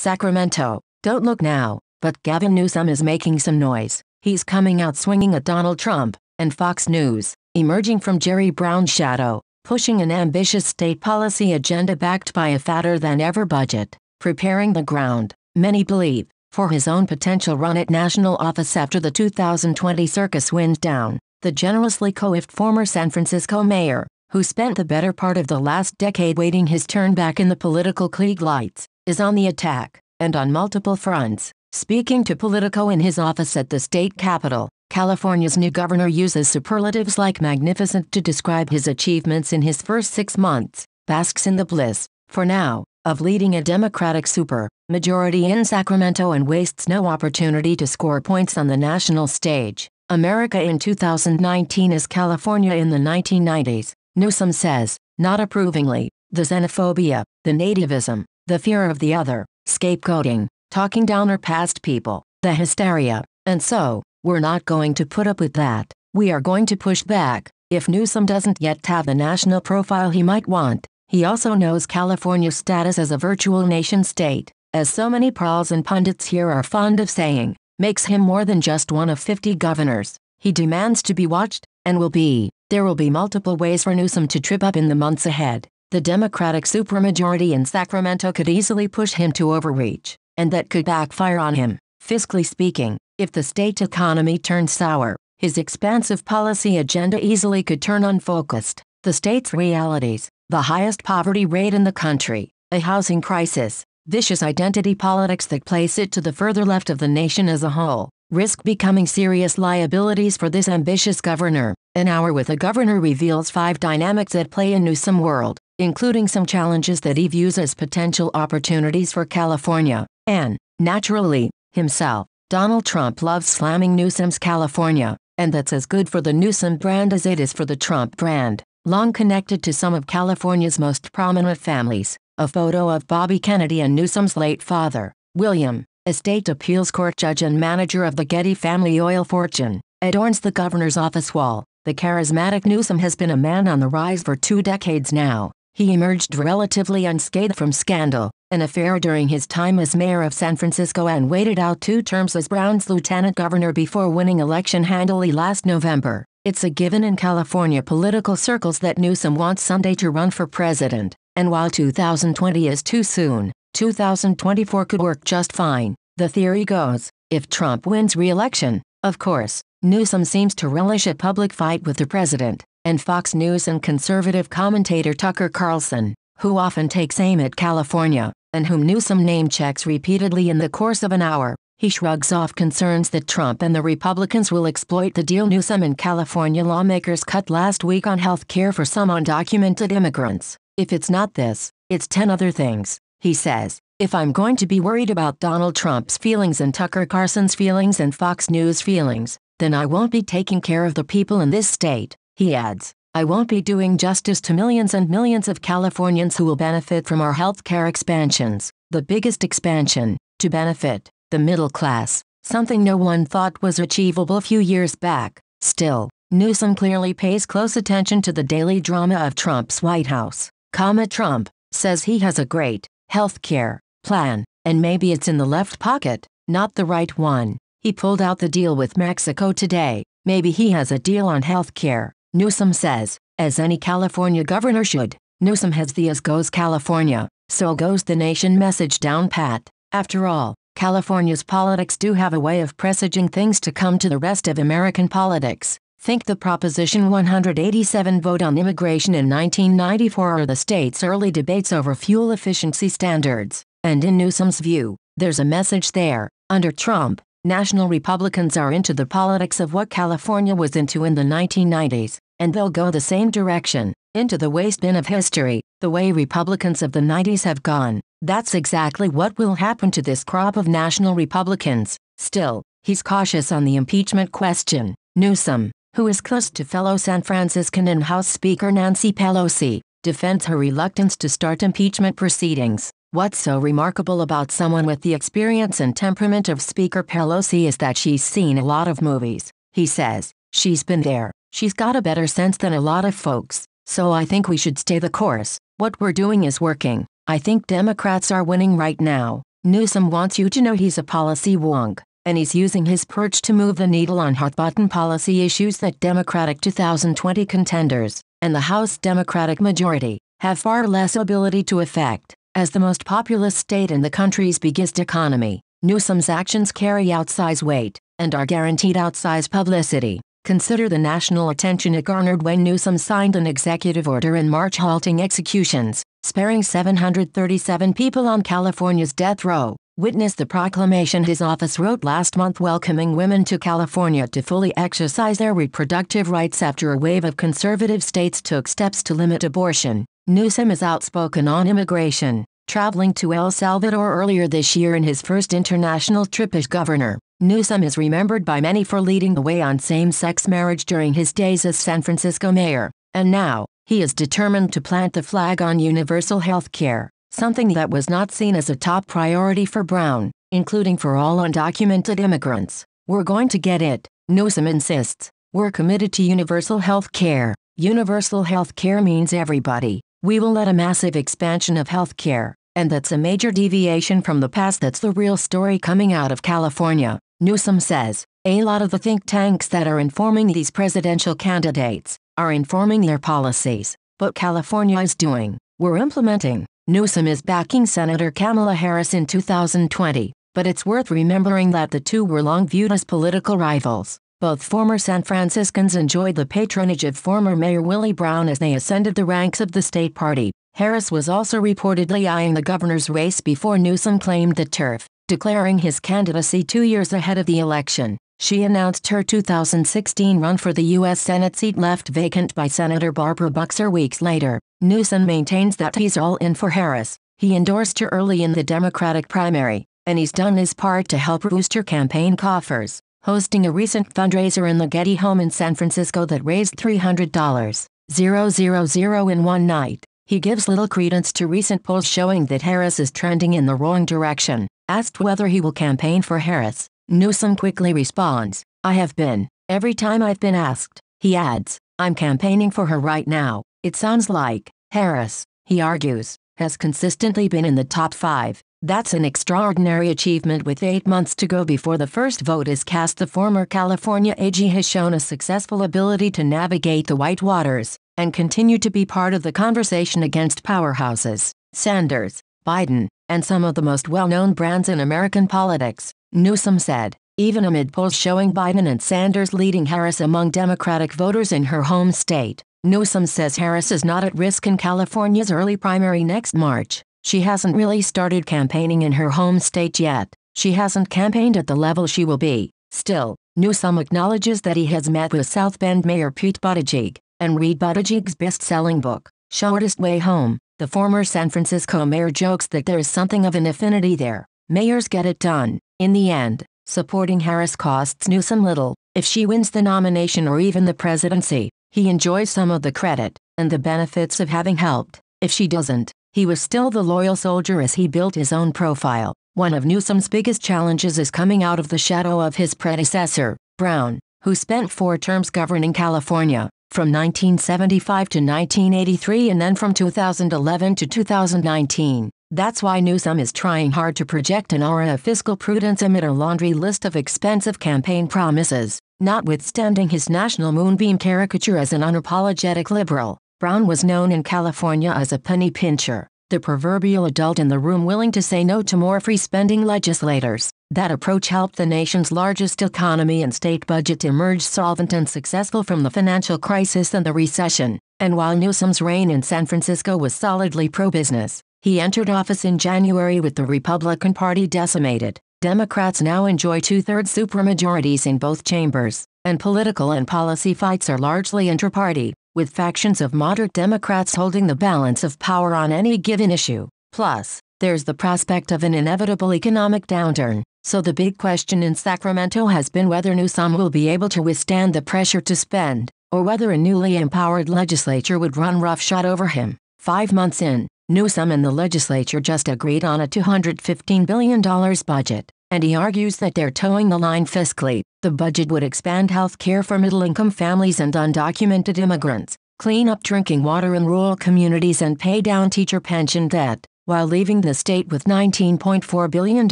Sacramento, don't look now, but Gavin Newsom is making some noise. He's coming out swinging at Donald Trump and Fox News, emerging from Jerry Brown's shadow, pushing an ambitious state policy agenda backed by a fatter than ever budget, preparing the ground, many believe, for his own potential run at national office after the 2020 circus wind down. The generously coiffed former San Francisco mayor, who spent the better part of the last decade waiting his turn back in the political klieg lights, is on the attack, and on multiple fronts. Speaking to Politico in his office at the state capitol, California's new governor uses superlatives like magnificent to describe his achievements in his first six months, basks in the bliss, for now, of leading a Democratic super majority in Sacramento and wastes no opportunity to score points on the national stage. America in 2019 is California in the 1990s, Newsom says, not approvingly, the xenophobia, the nativism, the fear of the other, scapegoating, talking down or past people, the hysteria, and so, we're not going to put up with that. We are going to push back. If Newsom doesn't yet have the national profile he might want, he also knows California's status as a virtual nation state, as so many pros and pundits here are fond of saying, makes him more than just one of 50 governors. He demands to be watched, and will be. There will be multiple ways for Newsom to trip up in the months ahead the Democratic supermajority in Sacramento could easily push him to overreach, and that could backfire on him. Fiscally speaking, if the state economy turned sour, his expansive policy agenda easily could turn unfocused. The state's realities, the highest poverty rate in the country, a housing crisis, vicious identity politics that place it to the further left of the nation as a whole, risk becoming serious liabilities for this ambitious governor. An hour with a governor reveals five dynamics at play in Newsom world including some challenges that he views as potential opportunities for California. And, naturally, himself, Donald Trump loves slamming Newsom's California, and that's as good for the Newsom brand as it is for the Trump brand. Long connected to some of California's most prominent families, a photo of Bobby Kennedy and Newsom's late father, William, estate appeals court judge and manager of the Getty family oil fortune, adorns the governor's office wall. The charismatic Newsom has been a man on the rise for two decades now, he emerged relatively unscathed from scandal, an affair during his time as mayor of San Francisco and waited out two terms as Brown's lieutenant governor before winning election handily last November. It's a given in California political circles that Newsom wants someday to run for president, and while 2020 is too soon, 2024 could work just fine. The theory goes, if Trump wins re-election, of course, Newsom seems to relish a public fight with the president, and Fox News and conservative commentator Tucker Carlson, who often takes aim at California, and whom Newsom name checks repeatedly in the course of an hour. He shrugs off concerns that Trump and the Republicans will exploit the deal Newsom and California lawmakers cut last week on health care for some undocumented immigrants. If it's not this, it's 10 other things, he says. If I'm going to be worried about Donald Trump's feelings and Tucker Carson's feelings and Fox News feelings, then I won't be taking care of the people in this state. He adds, I won't be doing justice to millions and millions of Californians who will benefit from our healthcare expansions, the biggest expansion, to benefit the middle class, something no one thought was achievable a few years back. Still, Newsom clearly pays close attention to the daily drama of Trump's White House. Comma Trump says he has a great healthcare plan, and maybe it's in the left pocket, not the right one. He pulled out the deal with Mexico today. Maybe he has a deal on healthcare Newsom says, as any California governor should, Newsom has the as goes California, so goes the nation message down pat. After all, California's politics do have a way of presaging things to come to the rest of American politics. Think the Proposition 187 vote on immigration in 1994 or the state's early debates over fuel efficiency standards. And in Newsom's view, there's a message there. Under Trump, National Republicans are into the politics of what California was into in the 1990s, and they'll go the same direction, into the waste bin of history, the way Republicans of the 90s have gone. That's exactly what will happen to this crop of national Republicans. Still, he's cautious on the impeachment question. Newsom, who is close to fellow San Franciscan and House Speaker Nancy Pelosi, defends her reluctance to start impeachment proceedings. What's so remarkable about someone with the experience and temperament of Speaker Pelosi is that she's seen a lot of movies, he says. She's been there. She's got a better sense than a lot of folks. So I think we should stay the course. What we're doing is working. I think Democrats are winning right now. Newsom wants you to know he's a policy wonk, and he's using his perch to move the needle on hot button policy issues that Democratic 2020 contenders and the House Democratic majority have far less ability to affect. As the most populous state in the country's biggest economy, Newsom's actions carry outsized weight and are guaranteed outsized publicity. Consider the national attention it garnered when Newsom signed an executive order in March halting executions, sparing 737 people on California's death row. Witness the proclamation his office wrote last month welcoming women to California to fully exercise their reproductive rights after a wave of conservative states took steps to limit abortion. Newsom is outspoken on immigration, traveling to El Salvador earlier this year in his first international trip as governor. Newsom is remembered by many for leading the way on same-sex marriage during his days as San Francisco mayor, and now, he is determined to plant the flag on universal health care, something that was not seen as a top priority for Brown, including for all undocumented immigrants. We're going to get it, Newsom insists. We're committed to universal health care. Universal health care means everybody. We will let a massive expansion of health care, and that's a major deviation from the past that's the real story coming out of California, Newsom says. A lot of the think tanks that are informing these presidential candidates are informing their policies, but California is doing, we're implementing. Newsom is backing Senator Kamala Harris in 2020, but it's worth remembering that the two were long viewed as political rivals. Both former San Franciscans enjoyed the patronage of former Mayor Willie Brown as they ascended the ranks of the state party. Harris was also reportedly eyeing the governor's race before Newsom claimed the turf, declaring his candidacy two years ahead of the election. She announced her 2016 run for the U.S. Senate seat left vacant by Senator Barbara Buxer weeks later. Newsom maintains that he's all in for Harris. He endorsed her early in the Democratic primary, and he's done his part to help boost her campaign coffers hosting a recent fundraiser in the Getty home in San Francisco that raised $300, 000 in one night. He gives little credence to recent polls showing that Harris is trending in the wrong direction. Asked whether he will campaign for Harris, Newsom quickly responds, I have been. Every time I've been asked, he adds, I'm campaigning for her right now. It sounds like Harris, he argues, has consistently been in the top five that's an extraordinary achievement with eight months to go before the first vote is cast. The former California AG has shown a successful ability to navigate the white waters and continue to be part of the conversation against powerhouses, Sanders, Biden, and some of the most well-known brands in American politics, Newsom said, even amid polls showing Biden and Sanders leading Harris among Democratic voters in her home state. Newsom says Harris is not at risk in California's early primary next March. She hasn't really started campaigning in her home state yet. She hasn't campaigned at the level she will be. Still, Newsom acknowledges that he has met with South Bend Mayor Pete Buttigieg and read Buttigieg's best-selling book, Shortest Way Home. The former San Francisco mayor jokes that there is something of an affinity there. Mayors get it done. In the end, supporting Harris costs Newsom little. If she wins the nomination or even the presidency, he enjoys some of the credit and the benefits of having helped. If she doesn't, he was still the loyal soldier as he built his own profile. One of Newsom's biggest challenges is coming out of the shadow of his predecessor, Brown, who spent four terms governing California, from 1975 to 1983 and then from 2011 to 2019. That's why Newsom is trying hard to project an aura of fiscal prudence amid a laundry list of expensive campaign promises, notwithstanding his national moonbeam caricature as an unapologetic liberal. Brown was known in California as a penny pincher, the proverbial adult in the room willing to say no to more free spending legislators. That approach helped the nation's largest economy and state budget emerge solvent and successful from the financial crisis and the recession. And while Newsom's reign in San Francisco was solidly pro business, he entered office in January with the Republican Party decimated. Democrats now enjoy two thirds supermajorities in both chambers, and political and policy fights are largely inter party with factions of moderate Democrats holding the balance of power on any given issue. Plus, there's the prospect of an inevitable economic downturn. So the big question in Sacramento has been whether Newsom will be able to withstand the pressure to spend, or whether a newly empowered legislature would run roughshod over him. Five months in, Newsom and the legislature just agreed on a $215 billion budget, and he argues that they're towing the line fiscally. The budget would expand health care for middle income families and undocumented immigrants, clean up drinking water in rural communities, and pay down teacher pension debt, while leaving the state with $19.4 billion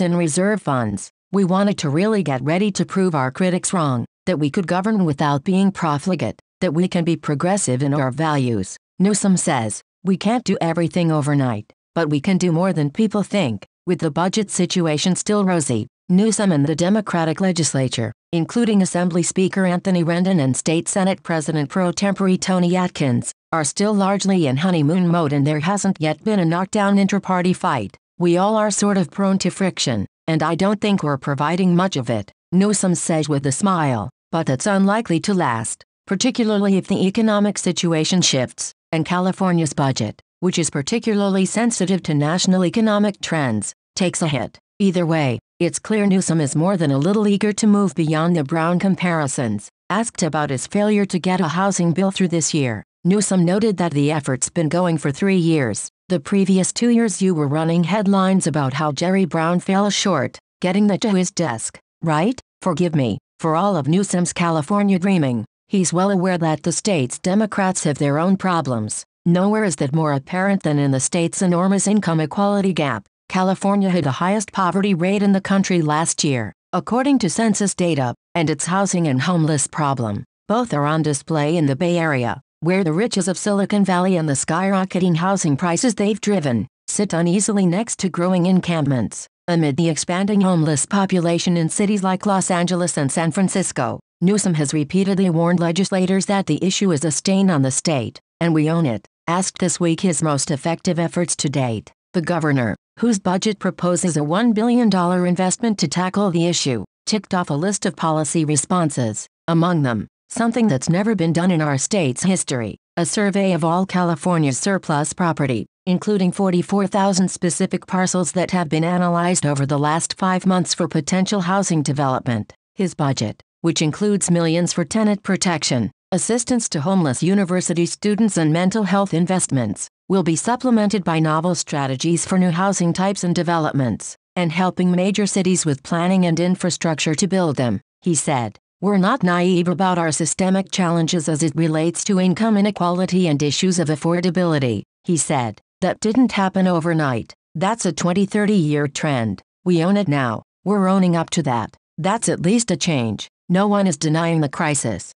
in reserve funds. We wanted to really get ready to prove our critics wrong, that we could govern without being profligate, that we can be progressive in our values. Newsom says, We can't do everything overnight, but we can do more than people think. With the budget situation still rosy, Newsom and the Democratic legislature, including Assembly Speaker Anthony Rendon and State Senate President pro tempore Tony Atkins, are still largely in honeymoon mode and there hasn't yet been a knockdown inter-party fight. We all are sort of prone to friction, and I don't think we're providing much of it, Newsom says with a smile, but that's unlikely to last, particularly if the economic situation shifts and California's budget which is particularly sensitive to national economic trends, takes a hit. Either way, it's clear Newsom is more than a little eager to move beyond the Brown comparisons. Asked about his failure to get a housing bill through this year, Newsom noted that the effort's been going for three years. The previous two years you were running headlines about how Jerry Brown fell short, getting that to his desk, right? Forgive me, for all of Newsom's California dreaming, he's well aware that the state's Democrats have their own problems, Nowhere is that more apparent than in the state's enormous income equality gap. California had the highest poverty rate in the country last year, according to census data, and its housing and homeless problem. Both are on display in the Bay Area, where the riches of Silicon Valley and the skyrocketing housing prices they've driven sit uneasily next to growing encampments. Amid the expanding homeless population in cities like Los Angeles and San Francisco, Newsom has repeatedly warned legislators that the issue is a stain on the state, and we own it asked this week his most effective efforts to date. The governor, whose budget proposes a $1 billion investment to tackle the issue, ticked off a list of policy responses, among them, something that's never been done in our state's history a survey of all California's surplus property, including 44,000 specific parcels that have been analyzed over the last five months for potential housing development. His budget, which includes millions for tenant protection, Assistance to homeless university students and mental health investments will be supplemented by novel strategies for new housing types and developments, and helping major cities with planning and infrastructure to build them, he said. We're not naive about our systemic challenges as it relates to income inequality and issues of affordability, he said. That didn't happen overnight. That's a 20 30 year trend. We own it now. We're owning up to that. That's at least a change. No one is denying the crisis.